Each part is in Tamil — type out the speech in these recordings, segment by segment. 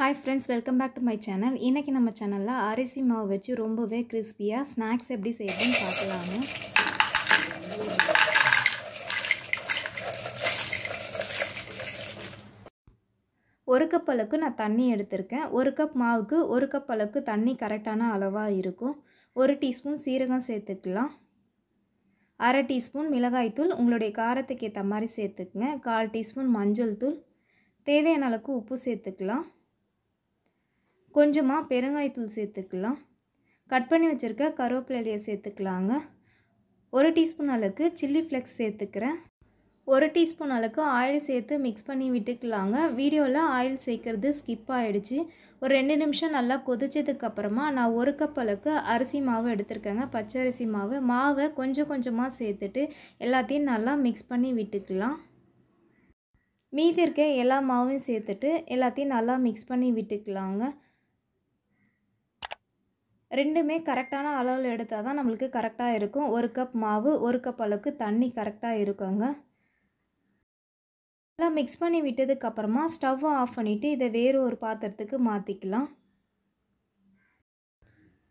hi friends welcome back to my channel இன்றைக்கி நம்ம சேனலில் அரிசி மாவு வச்சு ரொம்பவே கிறிஸ்பியாக ஸ்நாக்ஸ் எப்படி செய்யறதுன்னு பார்க்கலாங்க ஒரு கப் அளவுக்கு நான் தண்ணி எடுத்திருக்கேன் ஒரு கப் மாவுக்கு ஒரு கப் அளவுக்கு தண்ணி கரெக்டான அளவாக இருக்கும் ஒரு டீஸ்பூன் சீரகம் சேர்த்துக்கலாம் அரை டீஸ்பூன் மிளகாய்த்தூள் உங்களுடைய காரத்துக்கு ஏற்ற மாதிரி சேர்த்துக்குங்க கால் டீஸ்பூன் மஞ்சள் தூள் தேவையான அளவுக்கு உப்பு சேர்த்துக்கலாம் கொஞ்சமாக பெருங்காயத்தூள் சேர்த்துக்கலாம் கட் பண்ணி வச்சுருக்க கருவேப்பிலையை சேர்த்துக்கலாங்க ஒரு டீஸ்பூன் அளவுக்கு சில்லி ஃப்ளெக்ஸ் சேர்த்துக்கிறேன் ஒரு டீஸ்பூன் அளவுக்கு ஆயில் சேர்த்து மிக்ஸ் பண்ணி விட்டுக்கலாங்க வீடியோவில் ஆயில் சேர்க்கறது ஸ்கிப் ஆகிடுச்சு ஒரு ரெண்டு நிமிஷம் நல்லா கொதிச்சதுக்கப்புறமா நான் ஒரு கப் அளவுக்கு அரிசி மாவு எடுத்திருக்கேங்க பச்சரிசி மாவு மாவை கொஞ்சம் கொஞ்சமாக சேர்த்துட்டு எல்லாத்தையும் நல்லா மிக்ஸ் பண்ணி விட்டுக்கலாம் மீதி இருக்க எல்லா மாவும் சேர்த்துட்டு எல்லாத்தையும் நல்லா மிக்ஸ் பண்ணி விட்டுக்கலாங்க ரெண்டுமே கரெக்டான அளவில் எடுத்தால் தான் நம்மளுக்கு கரெக்டாக இருக்கும் ஒரு கப் மாவு ஒரு கப் அளவுக்கு தண்ணி கரெக்டாக இருக்குங்க நல்லா மிக்ஸ் பண்ணி விட்டதுக்கப்புறமா ஸ்டவ்வை ஆஃப் பண்ணிவிட்டு இதை வேறு ஒரு பாத்திரத்துக்கு மாற்றிக்கலாம்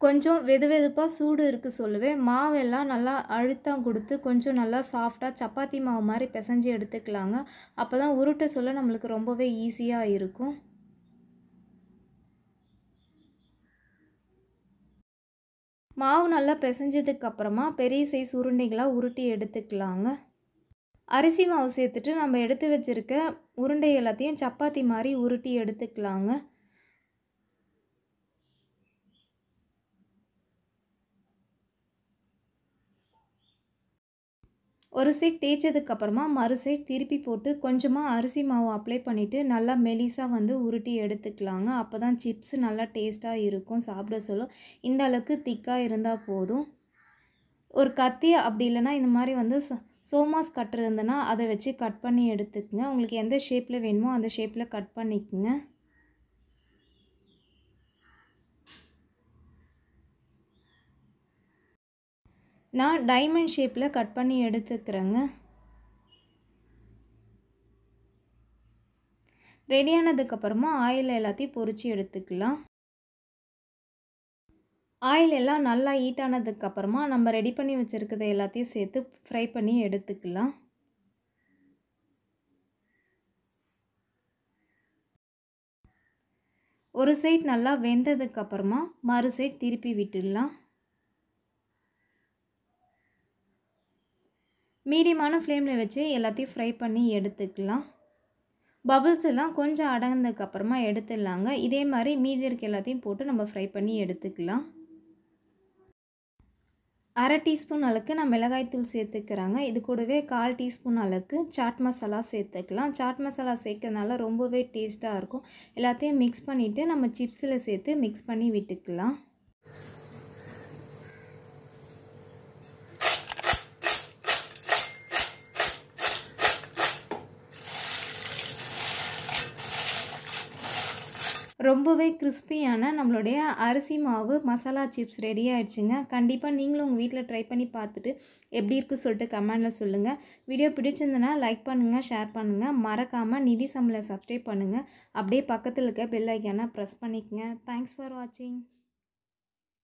கொஞ்சம் வெது வெதுப்பாக சூடு இருக்குது சொல்லுவேன் மாவெல்லாம் நல்லா அழுத்தம் கொடுத்து கொஞ்சம் நல்லா சாஃப்டாக சப்பாத்தி மாவு மாதிரி பிசைஞ்சு எடுத்துக்கலாங்க அப்போ தான் உருட்டை சொல்ல நம்மளுக்கு ரொம்பவே ஈஸியாக இருக்கும் மாவு நல்லா பிசைஞ்சதுக்கப்புறமா பெரிய சைஸ் உருண்டைகளாக உருட்டி எடுத்துக்கலாங்க அரிசி மாவு சேர்த்துட்டு நம்ம எடுத்து வச்சுருக்க உருண்டை எல்லாத்தையும் சப்பாத்தி மாதிரி உருட்டி எடுத்துக்கலாங்க ஒரு சைட் தேய்ச்சதுக்கப்புறமா மறு சைட் திருப்பி போட்டு கொஞ்சமாக அரிசி மாவு அப்ளை பண்ணிவிட்டு நல்லா மெலிசாக வந்து உருட்டி எடுத்துக்கலாங்க அப்போ தான் சிப்ஸ் நல்லா டேஸ்ட்டாக இருக்கும் சாப்பிட சொல்ல இந்த அளவுக்கு திக்காக இருந்தால் போதும் ஒரு கத்தி அப்படி இல்லைன்னா இந்த மாதிரி வந்து சோமாஸ் கட் இருந்ததுன்னா அதை வச்சு கட் பண்ணி எடுத்துக்கோங்க உங்களுக்கு எந்த ஷேப்பில் வேணுமோ அந்த ஷேப்பில் கட் பண்ணிக்கோங்க நான் டைமண்ட் ஷேப்பில் கட் பண்ணி எடுத்துக்கிறேங்க ரெடியானதுக்கப்புறமா ஆயில் எல்லாத்தையும் பொறிச்சு எடுத்துக்கலாம் ஆயில் எல்லாம் நல்லா ஹீட்டானதுக்கப்புறமா நம்ம ரெடி பண்ணி வச்சுருக்கிறத எல்லாத்தையும் சேர்த்து ஃப்ரை பண்ணி எடுத்துக்கலாம் ஒரு சைட் நல்லா வெந்ததுக்கப்புறமா மறு சைட் திருப்பி விட்டுடலாம் மீடியமான ஃப்ளேமில் வச்சு எல்லாத்தையும் ஃப்ரை பண்ணி எடுத்துக்கலாம் பபுள்ஸ் எல்லாம் கொஞ்சம் அடங்கினதுக்கப்புறமா எடுத்துடலாங்க இதே மாதிரி மீதி இருக்க எல்லாத்தையும் போட்டு நம்ம ஃப்ரை பண்ணி எடுத்துக்கலாம் அரை டீஸ்பூன் அளவுக்கு நான் மிளகாய்த்தூள் சேர்த்துக்கிறாங்க இது கூடவே கால் டீஸ்பூன் அளவுக்கு சாட் மசாலா சேர்த்துக்கலாம் சாட் மசாலா சேர்க்கறதுனால ரொம்பவே டேஸ்ட்டாக இருக்கும் எல்லாத்தையும் மிக்ஸ் பண்ணிவிட்டு நம்ம சிப்ஸில் சேர்த்து மிக்ஸ் பண்ணி விட்டுக்கலாம் ரொம்பவே கிறிஸ்பியான நம்மளுடைய அரிசி மாவு மசாலா சிப்ஸ் ரெடி ஆகிடுச்சுங்க கண்டிப்பாக நீங்களும் உங்கள் வீட்டில் ட்ரை பண்ணி பார்த்துட்டு எப்படி இருக்குது சொல்லிட்டு கமெண்டில் சொல்லுங்கள் வீடியோ பிடிச்சிருந்தனா லைக் பண்ணுங்கள் ஷேர் பண்ணுங்கள் மறக்காமல் நிதி சம்பளம் சப்ஸ்கிரைப் பண்ணுங்கள் அப்படியே பக்கத்தில் இருக்க பெல் ஐக்கானை ப்ரெஸ் பண்ணிக்கோங்க தேங்க்ஸ் ஃபார் வாட்சிங்